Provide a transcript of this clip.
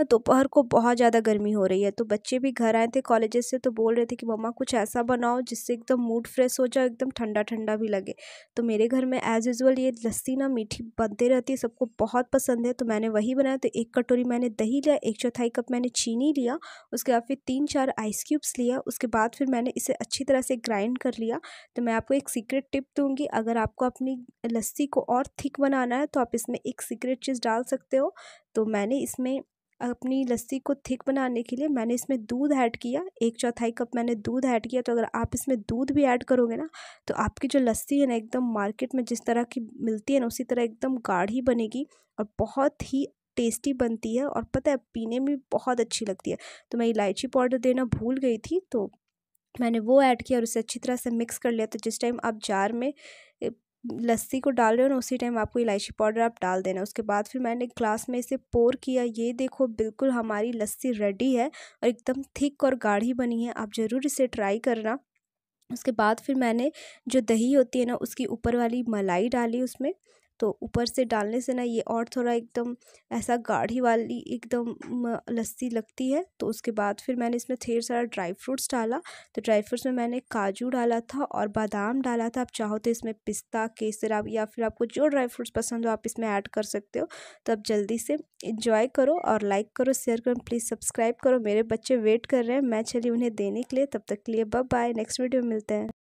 ना दोपहर को बहुत ज़्यादा गर्मी हो रही है तो बच्चे भी घर आए थे कॉलेज से तो बोल रहे थे कि मम्मा कुछ ऐसा बनाओ जिससे एकदम मूड फ्रेश हो जाए एकदम ठंडा ठंडा भी लगे तो मेरे घर में एज़ यूजल ये लस्सी ना मीठी बनते रहती है सबको बहुत पसंद है तो मैंने वही बनाया तो एक कटोरी मैंने दही लिया एक चौथाई कप मैंने चीनी लिया उसके बाद फिर तीन चार आइस क्यूब्स लिया उसके बाद फिर मैंने इसे अच्छी तरह से ग्राइंड कर लिया तो मैं आपको एक सीक्रेट टिप दूँगी अगर आपको अपनी लस्सी को और थिक बनाना है तो आप इसमें एक सीक्रेट चीज़ डाल सकते हो तो मैंने इसमें अपनी लस्सी को थिक बनाने के लिए मैंने इसमें दूध ऐड किया एक चौथाई कप मैंने दूध ऐड किया तो अगर आप इसमें दूध भी ऐड करोगे ना तो आपकी जो लस्सी है ना एकदम मार्केट में जिस तरह की मिलती है ना उसी तरह एकदम गाढ़ी बनेगी और बहुत ही टेस्टी बनती है और पता है पीने में बहुत अच्छी लगती है तो मैं इलायची पाउडर देना भूल गई थी तो मैंने वो ऐड किया और उसे अच्छी तरह से मिक्स कर लिया तो जिस टाइम आप जार में लस्सी को डाल रहे हो ना उसी टाइम आपको इलायची पाउडर आप डाल देना उसके बाद फिर मैंने ग्लास में इसे पोर किया ये देखो बिल्कुल हमारी लस्सी रेडी है और एकदम थिक और गाढ़ी बनी है आप ज़रूर इसे ट्राई करना उसके बाद फिर मैंने जो दही होती है ना उसकी ऊपर वाली मलाई डाली उसमें तो ऊपर से डालने से ना ये और थोड़ा एकदम ऐसा गाढ़ी वाली एकदम लस्सी लगती है तो उसके बाद फिर मैंने इसमें ढेर सारा ड्राई फ्रूट्स डाला तो ड्राई फ्रूट्स में मैंने काजू डाला था और बादाम डाला था आप चाहो तो इसमें पिस्ता केसर आप या फिर आपको जो ड्राई फ्रूट्स पसंद हो आप इसमें ऐड कर सकते हो तो आप जल्दी से इंजॉय करो और लाइक करो शेयर करो प्लीज़ सब्सक्राइब करो मेरे बच्चे वेट कर रहे हैं मैं चली उन्हें देने के लिए तब तक के लिए बाय बाय नेक्स्ट वीडियो मिलते हैं